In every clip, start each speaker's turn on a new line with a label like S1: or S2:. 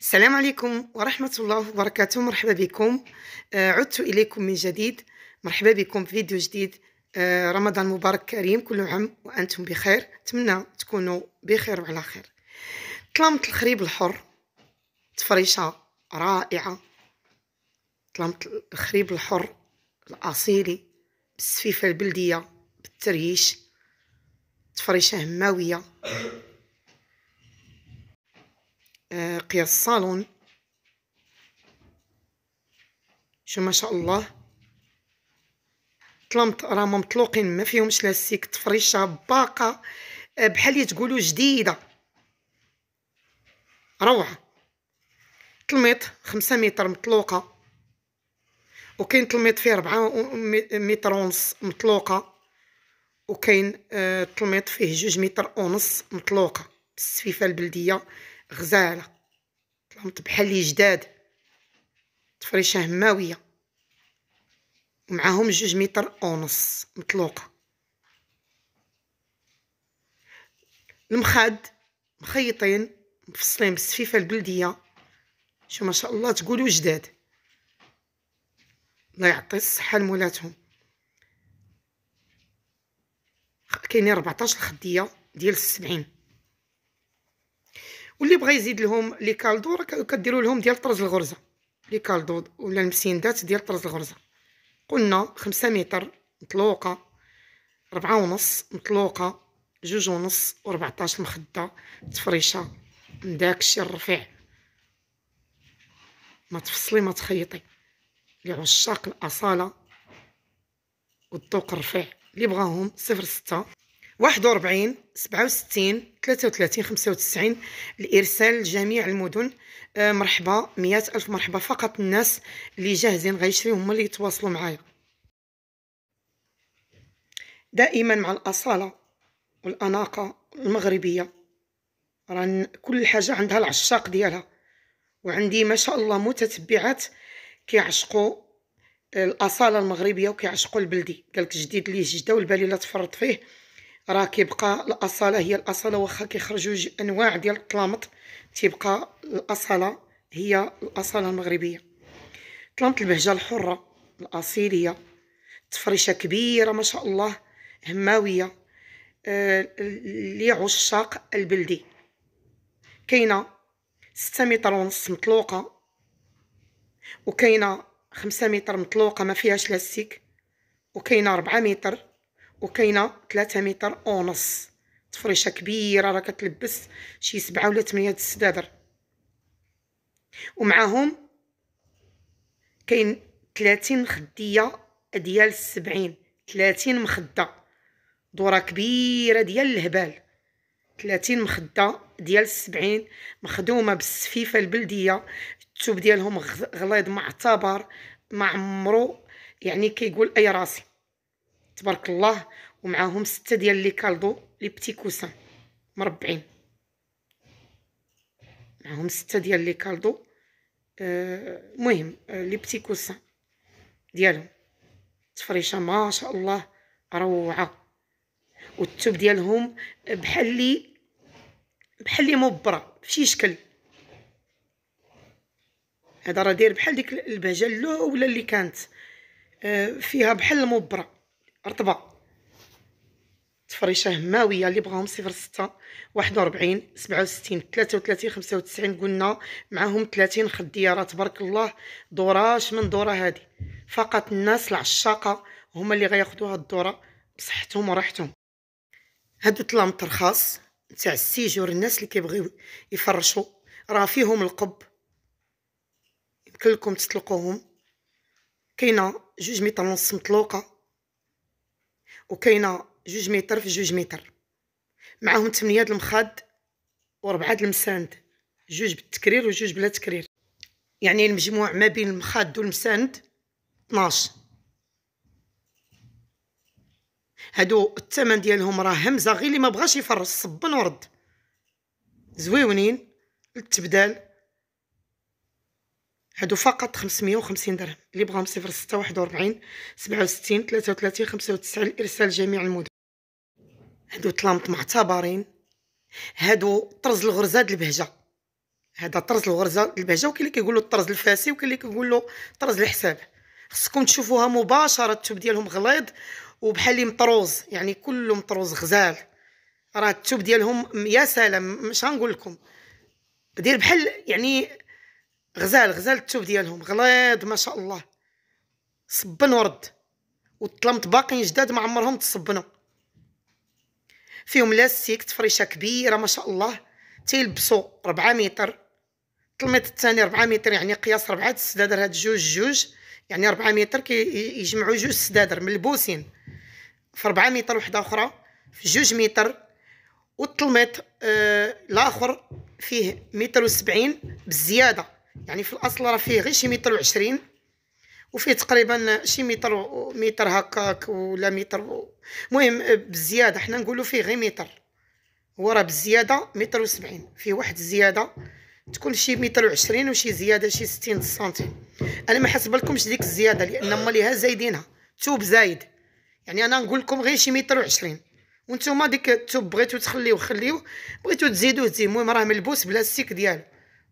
S1: السلام عليكم ورحمة الله وبركاته مرحبا بكم آه، عدت إليكم من جديد مرحبا بكم في فيديو جديد آه، رمضان مبارك كريم كل عام وأنتم بخير أتمنى تكونوا بخير وعلى خير طلمت الخريب الحر تفريشة رائعة طلمت الخريب الحر الأصيلي بالسفيفة البلدية بالتريش تفريشة هماوية آه، قياس الصالون شو ما شاء الله طلمط راهم مطلوقين ما فيهمش لاستيك تفريشه باقه آه، بحال تقولوا جديده روعه طلميط خمسة متر مطلوقه وكاين طلميط فيه ربعة متر ونص مطلوقه وكاين طلميط آه، فيه جوج متر ونص مطلوقه بالسفيفه البلديه غزاله طلعت بحال لي جداد تفريشه هماويه ومعاهم جوج متر ونص مطلوقه المخاد مخيطين مفصلين بالسفيفه البلديه شو ما شاء الله تقولوا جداد الله يعطي الصحه لمولاتهم كاينين 14 خديه ديال السبعين واللي بغى يزيد لهم لي كالدو راه كديروا لهم ديال طرز الغرزه لي كالدو ولا المسيندات ديال طرز الغرزه قلنا خمسة متر مطلوقه ربعة ونص مطلوقه جوج ونص و14 مخده تفريشه من داكشي الرفيع ما تفصلي ما تخيطي لعشاق الاصاله والذوق الرفيع اللي بغاهم صفر ستة واحد وربعين سبعة وستين تلاتة وتلاتين خمسة وتسعين الإرسال لجميع المدن آه، مرحبا مئات ألف مرحبا فقط الناس اللي جاهزين غيشريو هما اللي يتواصلوا معايا دائما مع الأصالة والأناقة المغربية ران كل حاجة عندها العشاق ديالها وعندي ما شاء الله متتبعات كيعشقوا الأصالة المغربية وكيعشقوا البلدي قالك جديد ليه جدة والبالي لا تفرط فيه راه كيبقى الاصاله هي الاصاله واخا كيخرجوا جوج انواع ديال الطلامط تيبقى الاصاله هي الاصاله المغربيه طلامط البهجه الحره الاصيليه تفريشه كبيره ما شاء الله هماويه آه، اللي عشاق البلدي كاينه 6 متر ونص مطلوقه وكاينه 5 متر مطلوقه ما فيهاش لاستيك وكاينه 4 متر وكاينه 3 متر ونص تفريشه كبيره راه كتلبس شي 7 ولا 8 السدادر ومعاهم كاين 30 مخديه ديال 70 30 مخده دوره كبيره ديال الهبال 30 مخده ديال 70 مخدومه بالسفيفه البلديه الثوب ديالهم غليظ معتبر ما عمرو يعني كيقول اي راسي تبارك الله ومعاهم ستة ديال لي كالدو لي بتي كوسان مربعين معاهم ستة ديال لي كالدو المهم آه،, آه لي بتي كوسان ديالهم تفريشه ما شاء الله روعه والتوب ديالهم بحال لي بحال لي مبره بشي شكل هذا راه داير بحال ديك البهجه ولا اللي كانت آه فيها بحال المبره رطبه تفريشه هماويه اللي بغاهم صفر ستة واحد وربعين سبعة وستين ثلاثة وثلاثين خمسة وتسعين قلنا معاهم خدية خديره تبارك الله دوراش من دوره هذه فقط الناس العشاقه هما اللي غياخدو هاد الدوره بصحتهم وراحتهم هاد الطلامط رخاص تاع السيجور الناس اللي كيبغيو يفرشوا راه فيهم القب يمكن لكم تطلقوهم كاينه جوج ميطال مطلوقه وكاينه جوج متر في جوج متر معاهم تمنية المخاد وربعه المساند جوج بالتكرير وجوج بلا تكرير يعني المجموع ما بين المخاد والمساند 12 هادو الثمن ديالهم راه همزه غير اللي ما بغاش يفرس صبن ورد زويونين للتبدال هادو فقط 550 درهم اللي بغاهم صفر 06 41 67 33 95 لارسال جميع المدن هادو طلامط معتبرين هادو طرز الغرزه د البهجه هذا طرز الغرزه د البهجه وكاين اللي كيقول طرز الطرز الفاسي وكاين اللي كيقول له طرز الحساب خصكم تشوفوها مباشره التوب ديالهم غليظ وبحال مطروز يعني كله مطروز غزال راه التوب ديالهم يا سلام مش غنقول لكم دير بحال يعني غزال غزال التوب ديالهم غليظ ما شاء الله صبن ورد وطلمت باقيين جداد ما عمرهم تصبنوا فيهم لاستيك تفريشه كبيره ما شاء الله تيلبسوا 4 متر طلمت الثاني 4 متر يعني قياس 4 السدادر هاد جوج جوج يعني 4 متر كيجمعوا كي جوج سدادر ملبوسين في 4 متر وحده اخرى في جوج متر والطلميط آه الاخر فيه متر وسبعين بزياده يعني في الاصل راه فيه غير شي متر وعشرين وفيه تقريبا شي متر متر هكاك ولا متر المهم بالزياده حنا نقولوا فيه غير متر هو راه بالزياده متر وسبعين فيه واحد الزياده تكون شي متر وعشرين وشي زياده شي ستين سنتيم انا ما حسبلكمش ديك الزياده لان هما ليها زايدينها توب زايد يعني انا نقول لكم غير شي متر وعشرين وانتم ديك التوب بغيتو تخليوه خليوه بغيتو تزيدوه تزيدوه المهم راه ملبوس بلاستيك ديالو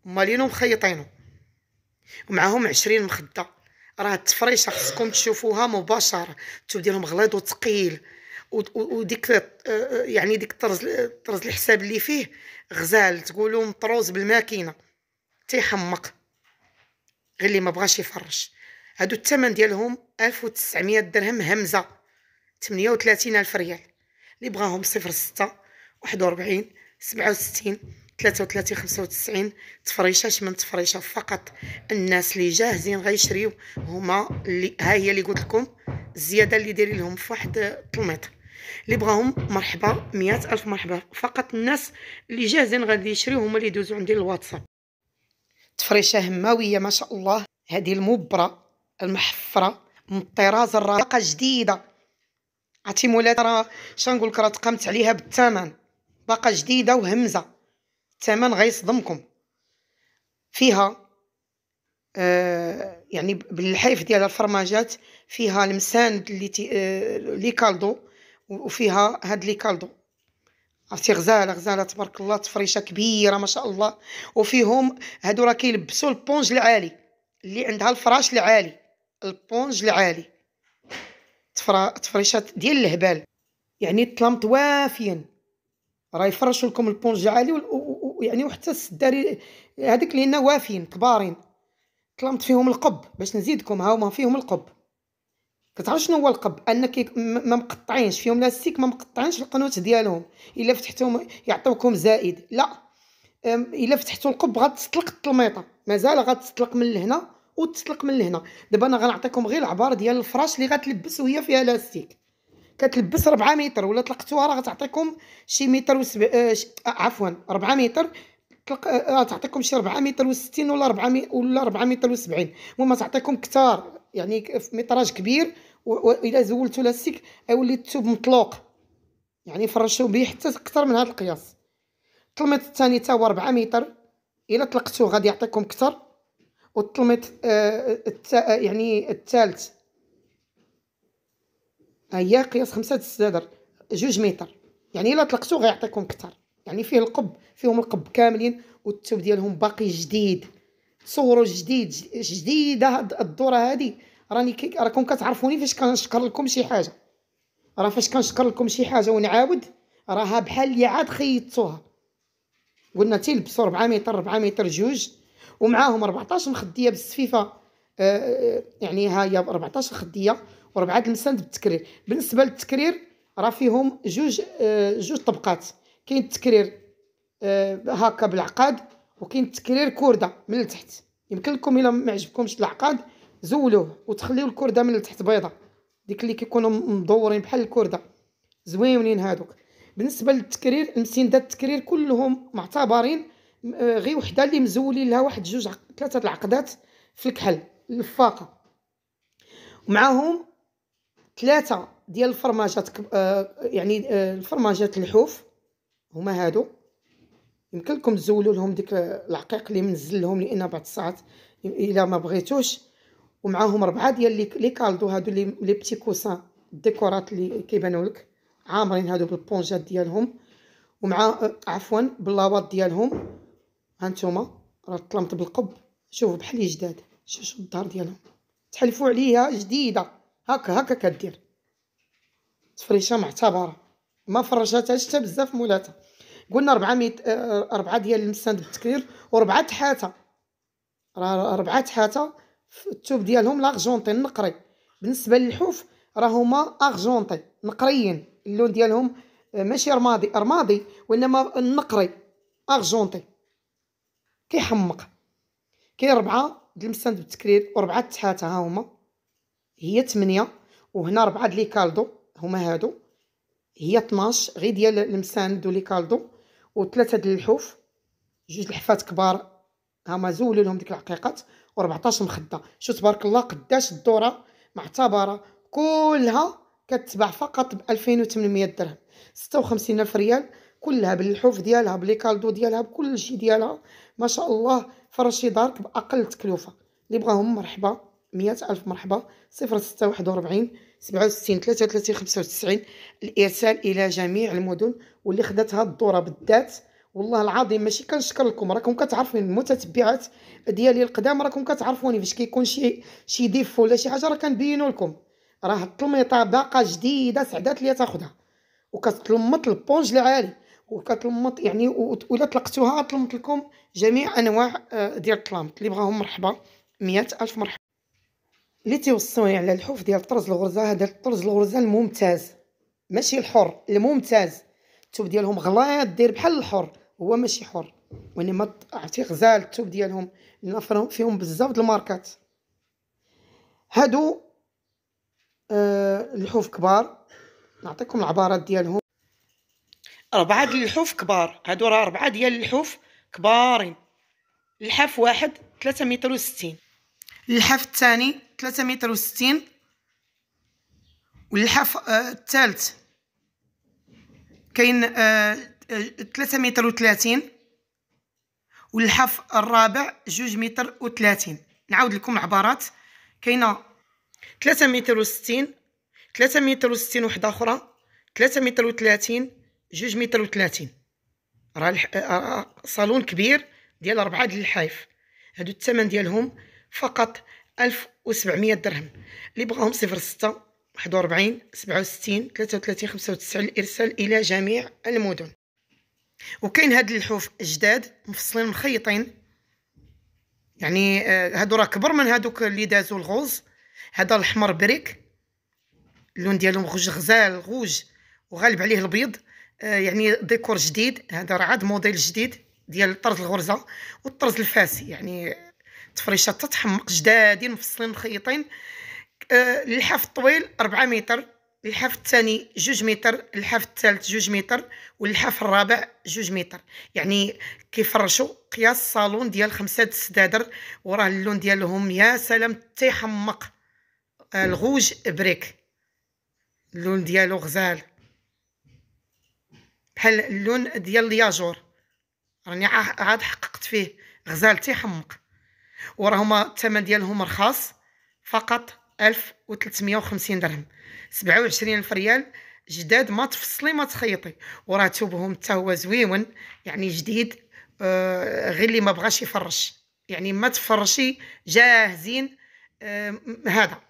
S1: مالينو مخيطينو ومعاهم عشرين مخده راه التفريشه خصكم تشوفوها مباشره التوب ديالهم غليظ وثقيل وديك آه، آه، يعني ديك طرز آه، طرز الحساب اللي فيه غزال تقولوا مطروز بالماكينه تيحمق غير اللي ما بغاش يفرش هادو الثمن ديالهم 1900 درهم همزه 38 الف ريال اللي بغاهم 06 41 67 33 95 تفريشات من تفريشه فقط الناس اللي جاهزين غيشريو هما اللي ها هي اللي قلت لكم الزياده اللي دايرين لهم في واحد المتر اللي بغاهم مرحبا مئات الف مرحبا فقط الناس اللي جاهزين غادي يشريو هما اللي يدوزوا عندي الواتساب تفريشه هماويه ما شاء الله هذه المبره المحفره من الطراز الراقه جديده عطي مولات راه شنقول لك راه تقامت عليها بالثمن باقا جديده وهمزه الثمن غيصدمكم فيها آه يعني بالحيف ديالها الفرماجات فيها المساند اللي تي آه لي كالدو وفيها هاد لي كالدو عرفتي غزاله غزاله تبارك الله تفريشه كبيره ما شاء الله وفيهم هادو راه كيلبسوا البونج العالي اللي عندها الفراش العالي البونج العالي تفرا تفريشات ديال الهبال يعني الظلام وافيا راه يفرشوا لكم البونج العالي يعني وحتى السداري هذيك اللي هنا وافين كبارين طلمت فيهم القب باش نزيدكم هما فيهم القب كتعرف شنو هو القب انك ما مقطعينش فيهم لاستيك ما مقطعينش القنوت ديالهم الا فتحتهم يعطوكم زائد لا الا فتحتو القب غتسطلق الطلميطه مازال غتسطلق من لهنا وتطلق من لهنا دابا انا غنعطيكم غير العبار ديال الفراش اللي غتلبس وهي فيها لاستيك كتلبس 4 متر ولا طلقتوها راه غتعطيكم شي متر وسب... آه, آه، عفوا 4 متر تلق... آه, آه، تعطيكم شي 4 متر و60 ولا 4 مي... ولا 4 متر و70 المهم تعطيكم كثار يعني في متراج كبير والا زولتو لاستيك يولي الثوب مطلوق يعني فرشوا به حتى اكثر من هذا القياس الطلميط الثاني حتى هو 4 متر الا طلقتوه غادي يعطيكم اكثر والطلميط آه الت... آه، يعني الثالث هي آه، قياس خمسة د السدر جوج متر يعني الا طلقتو غيعطيكم كثر يعني فيه القب فيهم القب كاملين والثوب ديالهم باقي جديد صورو جديد جديده هاد الدوره هادي راني راكم كتعرفوني فاش كنشكر لكم شي حاجه راه فاش كنشكر لكم شي حاجه ونعاود راها بحال اللي عاد خيطتوها قلنا تيلبسو 4 متر 4 متر جوج ومعاهم 14 مخديه بالسفيفه آه،, آه يعني ها هي 14 مخديه وربعه اللسان بالتكرير بالنسبه للتكرير راه فيهم جوج آه، جوج طبقات كاين التكرير آه، هكا بالعقاد وكاين التكرير كرده من التحت يمكن لكم الا ما عجبكمش العقاد زولوه وتخليو الكرده من التحت بيضه ديك اللي كيكونوا مدورين بحال الكرده زوينين هادوك بالنسبه للتكرير المسندات التكرير كلهم معتبرين آه، غير وحده اللي مزولين لها واحد جوج ثلاثه العقدات في الكحل الفاقه ومعاهم ثلاثه ديال الفرماجات كب... آه يعني آه الفرماجات الحوف هما هادو يمكن لكم تزولوا لهم ديك العقيق اللي منزل لهم لان بعض الساعات الا ما بغيتوش ومعاهم ربعه ديال لي كالدو هادو لي لي بيتي كوسان ديكورات اللي كيبانوا لك عامرين هادو بالبونجات ديالهم ومع آه، عفوا باللاواط ديالهم هانتوما راه طلمت بالقب شوفوا بحال جداد شوفوا الدار ديالهم تحلفوا عليها جديده هكا هكا كدير تفريشه معتبره ما فرشاتهاش حتى بزاف مولاتها قلنا ربعة ميت آه، ربعة ديال المسند بالتكرير وربعة تحاته راه ربعة تحاته الثوب ديالهم لاغجونطين نقري بالنسبة للحوف راه هما اغجونطي نقريين اللون ديالهم آه، ماشي رمادي رمادي وانما النقري اغجونطي كيحمق كاين ربعة ديال المسند بالتكرير وربعة تحاته ها هما هي 8 وهنا ربعة لي كالدو هما هادو هي 12 غير ديال المساند ولي كالدو وثلاثة ديال الحوف جوج الحفات كبار هما زولوا لهم ديك العقيقات و14 مخده شو تبارك الله قداش الدوره معتبره كلها كتباع فقط ب 2800 درهم 56000 ريال كلها بالحوف ديالها بلي كالدو ديالها بكل شيء ديالها ما شاء الله فرشي دارك باقل تكلفه اللي بغاهم مرحبا مية ألف مرحبا صفر ستة واحد وربعين سبعة وستين ثلاثة وثلاثين خمسة وتسعين الإرسال إلى جميع المدن واللي هاد الدورة بالذات والله العظيم ماشي كنشكر لكم راكم كتعرفوني المتتبعات ديالي القدام راكم كتعرفوني فاش كيكون شي شي ديف ولا شي حاجه راه كنبينو لكم راه الطلميطه باقه جديده سعدات ليا تاخدها وكتلمط البونج العالي وكتلمط يعني وإلا طلقتوها طلمت لكم جميع انواع آه، ديال الطلامط اللي بغاهم مرحبا مئة الف مرحبا اللي تيوصوني يعني على الحوف ديال طرز الغرزه هذا الطرز الغرزه الممتاز ماشي الحر الممتاز الثوب ديالهم غليظ دير بحال الحر هو ماشي حر وانما عرفتي غزال الثوب ديالهم لان فيهم بزاف د الماركات هادو آه الحوف كبار نعطيكم العبارات ديالهم أربعة ديال الحوف كبار هادو راه أربعة ديال الحوف كبارين الحاف واحد ثلاثة متر وستين اللحاف الثاني 3 متر وستين واللحاف آه، الثالث كاين 3 آه، متر وثلاثين واللحاف الرابع جوج متر وثلاثين نعاود لكم العبارات كاينه 3 متر وستين 3 متر وستين وحده اخرى 3 متر وثلاثين جوج متر وثلاثين راه آه، صالون كبير ديال ربعه د الحايف هادو الثمن ديالهم فقط 1700 درهم اللي بغاهم 06 41 67 33 95 الارسال الى جميع المدن وكاين هاد اللحوف جداد مفصلين مخيطين يعني آه، هادو راه كبر من هادوك اللي دازو الغوز هذا الاحمر بريك اللون ديالهم غوج غزال غوج وغالب عليه البيض آه، يعني ديكور جديد هذا راه عاد موديل جديد ديال طرز الغرزه والطرز الفاسي يعني تفريشة تتحمق جدادين مفصلين مخيطين آه، الحاف اللحاف الطويل 4 متر اللحاف الثاني جوج متر اللحاف الثالث جوج متر واللحاف الرابع جوج متر يعني كيفرشوا قياس صالون ديال خمسة السدادر وراه اللون ديالهم يا سلام تيحمق آه، الغوج بريك اللون ديالو غزال بحال اللون ديال الياجور راني عاد حققت فيه غزال تيحمق وراهما الثمن ديالهم رخاص فقط 1350 درهم 27 الف ريال جداد ما تفصلي ما تخيطي وراه ثوبهم حتى هو زويون يعني جديد آه غير اللي ما بغاش يفرش يعني ما تفرشي جاهزين آه هذا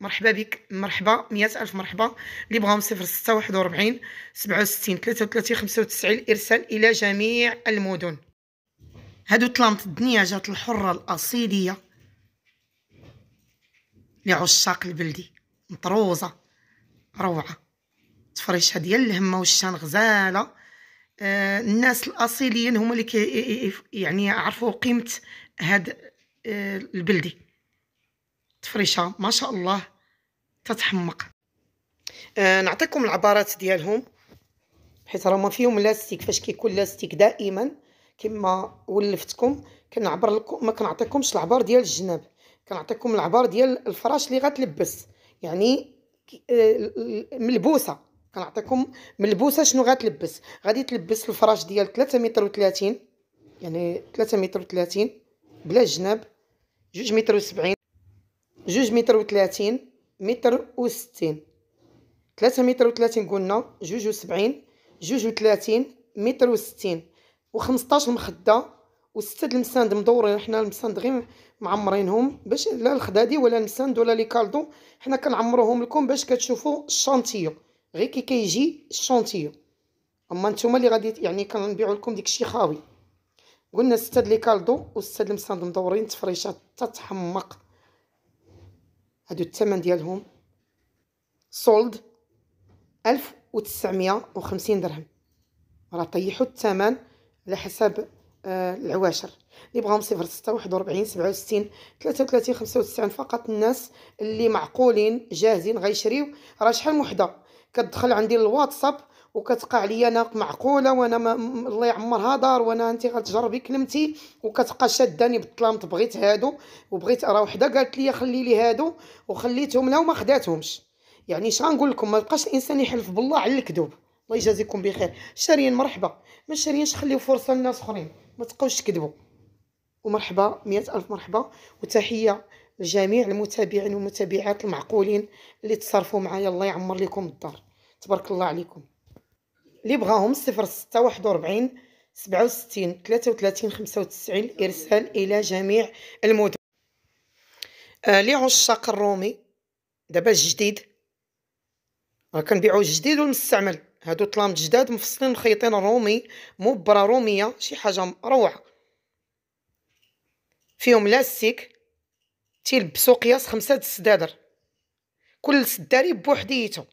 S1: مرحبا بك مرحبا مئة ألف مرحبا اللي بغاهم صفر ستة واحد وربعين سبعة وستين ثلاثة وثلاثين خمسة وتسعين إرسال إلى جميع المدن هادو طلانت الدنيا جات الحرة الأصيلية لعشاق البلدي مطروزة روعة تفريشه ديال الهمة والشان غزالة آه الناس الأصيليين هما اللي كي يعني عرفوا قيمة هاد آه البلدي تفريشة ما شاء الله تتحمق آه نعطيكم العبارات ديالهم حيت راه ما فيهم لاستيك فاش كيكون لاستيك دائما كما ولفتكم كنعبر لكم ما كنعطيكمش العبار ديال الجناب كنعطيكم العبار ديال الفراش اللي غتلبس يعني آه، ملبوسه كنعطيكم ملبوسه شنو غتلبس غادي تلبس الفراش ديال 3 متر و30 يعني 3 متر و30 بلا جناب 2 متر و70 2 متر و30 متر و60 3 متر و30 قلنا 2 2 و70 و30 متر و60 و15 مخده 6 المساند مدورين حنا المساند غير معمرينهم باش لا الخدادي ولا المساند ولا لي كالدو حنا كنعمروهم لكم باش كتشوفوا الشانتيو غير كي كيجي الشانتيو اما نتوما اللي غادي يعني كنبيعوا لكم داكشي خاوي قلنا سته لي كالدو و6 المساند مدورين تفريشات تتحمق هادو الثمن ديالهم سولد 1950 درهم راه طيحوا الثمن على حساب آه، العواشر اللي بغاهم صفر ستة واحد وربعين سبعة وستين ثلاثة وثلاثين خمسة وتسعين فقط الناس اللي معقولين جاهزين غيشريو راه شحال وحدة كتدخل عندي الواتساب وكتقع عليا انا معقوله وانا ما الله يعمرها دار وانا انت غتجربي كلمتي وكتبقى شاداني بالظلام بغيت هادو وبغيت راه وحده قالت لي خلي لي هادو وخليتهم لها وما خداتهمش يعني شغنقول لكم ما بقاش الانسان يحلف بالله على الكذوب الله يجازيكم بخير شاريين مرحبا ما شاريينش خليو فرصه لناس اخرين ما تبقاوش تكذبوا ومرحبا مئة ألف مرحبا وتحية لجميع المتابعين والمتابعات المعقولين اللي تصرفوا معايا الله يعمر لكم الدار تبارك الله عليكم اللي بغاهم صفر ستة واحد وربعين سبعة وستين ثلاثة وثلاثين خمسة وتسعين إرسال إلى جميع المدن آه عشاق الرومي دابا الجديد راه كنبيعو الجديد والمستعمل هادو طلام جداد مفصلين مخيطين رومي مبره روميه شي حاجه روعه فيهم لاستيك تيلبسو قياس خمسة د السدادر كل سداري بوحديتو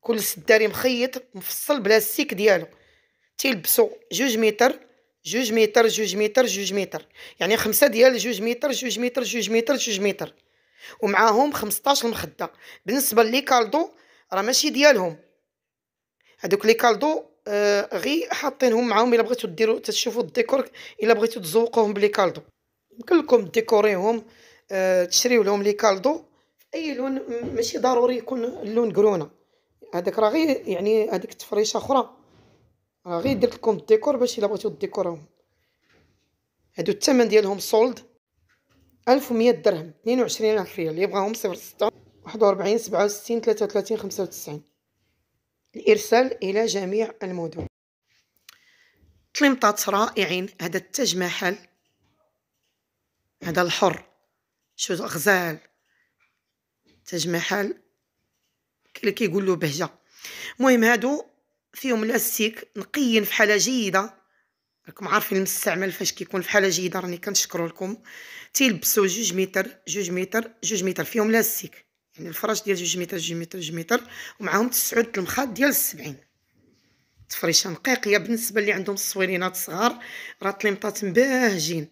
S1: كل سداري مخيط مفصل بلاستيك ديالو تيلبسو جوج متر جوج متر جوج متر جوج متر يعني خمسة ديال جوج متر جوج متر جوج متر جوج متر ومعاهم خمسطاش مخده بالنسبه لي كالدو راه ماشي ديالهم هذوك لي كالدو آه غي حاطينهم معاهم الا بغيتو ديروا تشوفوا الديكور الا بغيتو تزوقوهم بلي كالدو يمكن لكم ديكوريهم آه، تشريو لهم لي كالدو اي لون ماشي ضروري يكون اللون كرونه هذاك راه غير يعني هذيك تفريشه اخرى راه غير درت لكم الديكور باش الا بغيتو ديكوراهم هادو الثمن ديالهم سولد 1100 درهم 22000 ريال اللي يبغاهم 06 41 67 33 95 الإرسال إلى جميع المدن تلمطات رائعين هذا التاج محل هذا الحر شو غزال تاج محل اللي كيقول له بهجه المهم هادو فيهم لاستيك نقيين في حاله جيده راكم عارفين المستعمل فاش كيكون في حاله جيده راني كنشكر لكم تيلبسوا جوج متر جوج متر جوج متر فيهم لاستيك يعني الفراش ديال جوج متر جوج متر جوج متر ومعاهم تسعود المخاط ديال السبعين تفريشه نقيقيه بالنسبه اللي عندهم الصويرينات الصغار راه طليمطات مباهجين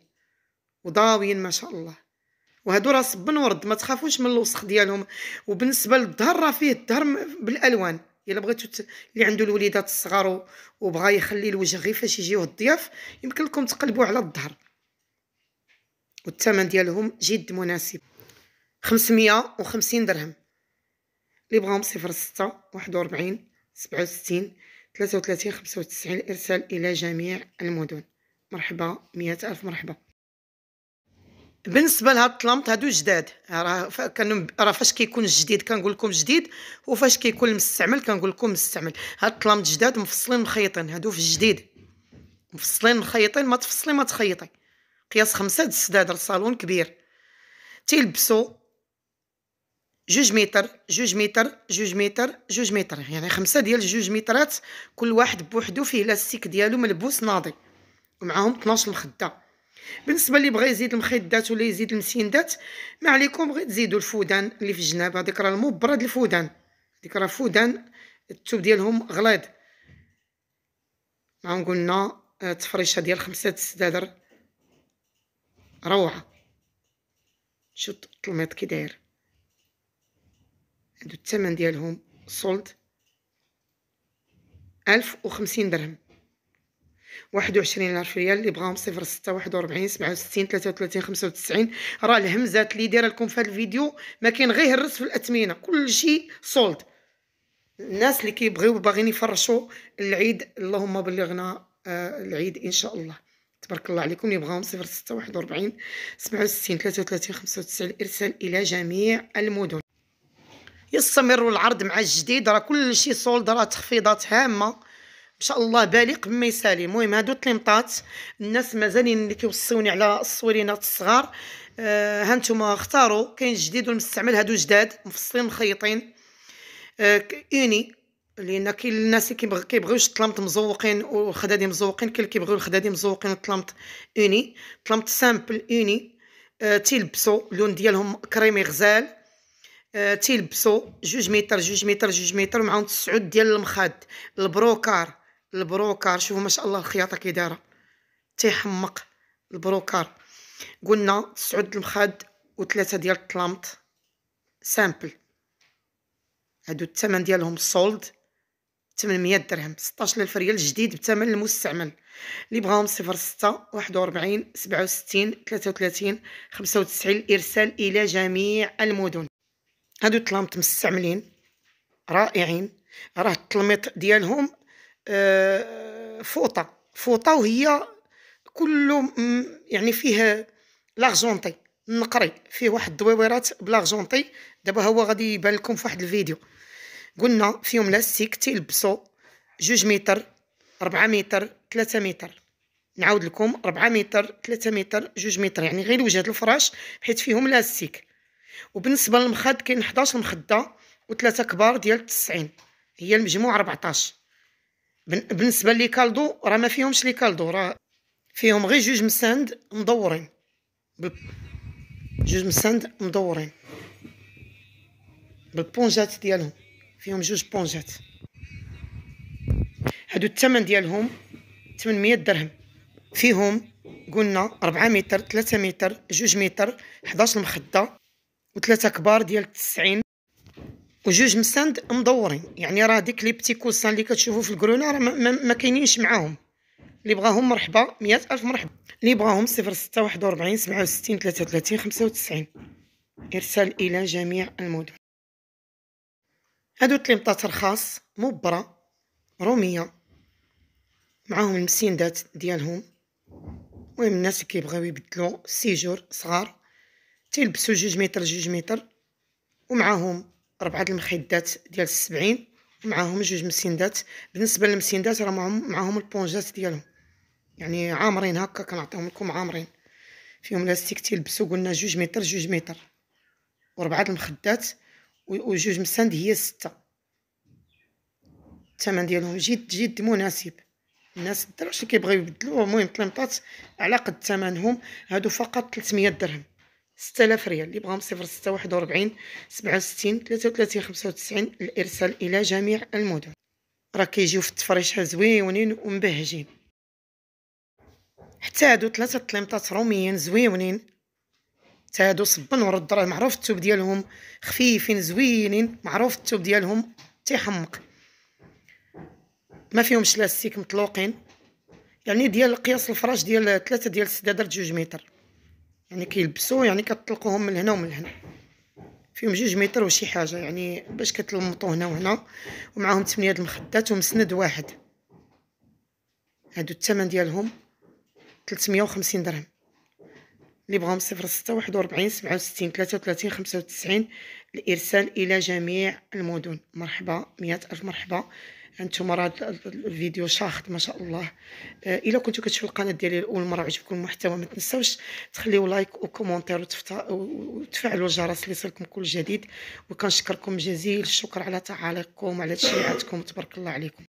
S1: وضاويين ما شاء الله وهادو راه صبن ورد ما تخافوش من الوسخ ديالهم وبالنسبه للظهر راه فيه الظهر بالالوان الا بغيتو ت... اللي عنده الوليدات الصغار و... وبغى يخلي الوجه غير فاش يجيوه الضياف يمكن لكم تقلبوا على الظهر والثمن ديالهم جد مناسب 550 درهم اللي بغاهم صفر ستة واحد وربعين سبعة وستين ثلاثة وثلاثين خمسة تسعين إرسال إلى جميع المدن مرحبا مية ألف مرحبا بالنسبه لهاد الطلامط هادو جداد راه راه فاش كيكون الجديد كنقول لكم جديد وفاش كيكون المستعمل كنقول لكم مستعمل هاد الطلامط جداد مفصلين مخيطين هادو في الجديد مفصلين مخيطين ما تفصلي ما تخيطي قياس خمسة د السداد الصالون كبير تيلبسو جوج متر جوج متر جوج متر جوج متر يعني خمسة ديال جوج مترات كل واحد بوحدو فيه لاستيك ديالو ملبوس ناضي ومعاهم 12 مخده بالنسبه اللي بغا يزيد المخدات ولا يزيد المسيندات ما عليكم غير تزيدوا الفودان اللي في الجناب هذيك راه المبره د الفودان هذيك راه فودان التوب ديالهم غليظ معاهم قلنا آه، تفريشه ديال خمسة السدادر روعه شوف الطلميط كي داير هادو الثمن ديالهم صولد ألف وخمسين درهم واحد وعشرين ألف ريال اللي بغاهم صفر ستة واحد وربعين سبعة وستين ثلاثة وثلاثين خمسة وتسعين راه الهمزات اللي دايره لكم في هاد الفيديو ما كاين غير هرس في الأثمنة كلشي صولد الناس اللي كيبغيو باغيين يفرشوا العيد اللهم بلغنا آه، العيد ان شاء الله تبارك الله عليكم لي بغاهم وستين 41 67 خمسة وتسعين ارسال الى جميع المدن يستمر العرض مع الجديد راه كلشي سولد راه تخفيضات هامه ان شاء الله بالي قبل ما يسالي المهم هادو تليمطات الناس مازالين اللي كيوصيوني على الصورينات الصغار آه هانتوما اختاروا كاين الجديد والمستعمل هادو جداد مفصلين مخيطين آه اوني لان كاين الناس اللي كيبغيوش الطلمط مزوقين والخدادي مزوقين كاين اللي كيبغيو الخدادي مزوقين والطلمط اوني طلمط سامبل اوني آه تيلبسو اللون ديالهم كريمي غزال آه، تيلبسو جوج متر جوج متر جوج متر ومعاهم تسعود ديال المخاد البروكار البروكار شوفوا ما شاء الله الخياطه كي دايره تيحمق البروكار قلنا تسعود المخاد وثلاثه ديال الطلامط سامبل هادو الثمن ديالهم سولد 800 درهم 16 الف ريال جديد بثمن المستعمل اللي بغاهم 06 41 67 33 95 الارسال الى جميع المدن هادو الطلامط مستعملين رائعين راه الطلميط ديالهم آه، فوطه فوطه وهي كله يعني فيه لاغجونطي النقري فيه واحد الدويويرات بلاغجونطي دابا هو غادي يبان لكم في واحد الفيديو قلنا فيهم لاستيك تيلبسو جوج متر ربعة متر ثلاثة متر نعاود لكم ربعة متر ثلاثة متر جوج متر يعني غير وجهة الفراش حيت فيهم لاستيك وبالنسبه للمخاد كاين 11 مخده وثلاثه كبار ديال 90 هي المجموع 14 بالنسبه لي كالدو راه ما فيهمش لي كالدو راه فيهم غير جوج مساند مدورين جوج مساند مدورين بالبونجات ديالهم فيهم جوج بونجات هادو الثمن ديالهم 800 درهم فيهم قلنا 4 متر 3 متر 2 متر 11 مخده وثلاثه كبار ديال التسعين وجوج مساند مدورين يعني راه ديك لي بتي كوسان اللي كتشوفو في الكرونا راه ما, كاينينش معاهم اللي بغاهم مرحبا مئة الف مرحبا اللي بغاهم صفر ستة واحد وربعين سبعة وستين ثلاثة وثلاثين خمسة وتسعين ارسال الى جميع المدن هادو تليمطات رخاص مبرة رومية معاهم المسندات ديالهم المهم الناس اللي كيبغيو يبدلو السيجور صغار تلبسوا جوج متر جوج متر ومعاهم ربعه المخدات ديال السبعين ومعاهم جوج مسندات بالنسبه للمسندات راه معاهم البونجات ديالهم يعني عامرين هكا كنعطيهم لكم عامرين فيهم لاستيك تلبسوا قلنا جوج متر جوج متر وربعه المخدات وجوج مساند هي ستة الثمن ديالهم جد جد مناسب الناس الدراري كيبغيو يبدلوه المهم طلمطات على قد ثمنهم هادو فقط 300 درهم 6000 ريال اللي بغاهم 0641 67 33 95 الارسال الى جميع المدن راه كيجيو في التفريشه زويونين ومبهجين حتى هادو ثلاثه طليمطات روميين زويونين حتى هادو صبن ورد راه معروف التوب ديالهم خفيفين زوينين معروف التوب ديالهم تيحمق ما فيهمش لاستيك مطلوقين يعني ديال قياس الفراش ديال ثلاثة ديال السدادات جوج متر يعني كيلبسو يعني كطلقوهم من هنا ومن هنا فيهم جوج متر وشي حاجه يعني باش كتلمطو هنا وهنا ومعاهم ثمانيه المخدات ومسند واحد هادو الثمن ديالهم 350 درهم لي بغاهم 06 41 67 33 95 الارسال الى جميع المدن مرحبا مئة الف مرحبا هانتوما راه الفيديو شاخط ما شاء الله آه، الا كنتو كتشوفوا القناه ديالي لاول مره عجبكم المحتوى ما تنساوش تخليو لايك وكومونتير وتفعلوا الجرس ليصلكم كل جديد وكنشكركم جزيل الشكر على تعاليقكم على تشجيعاتكم تبارك الله عليكم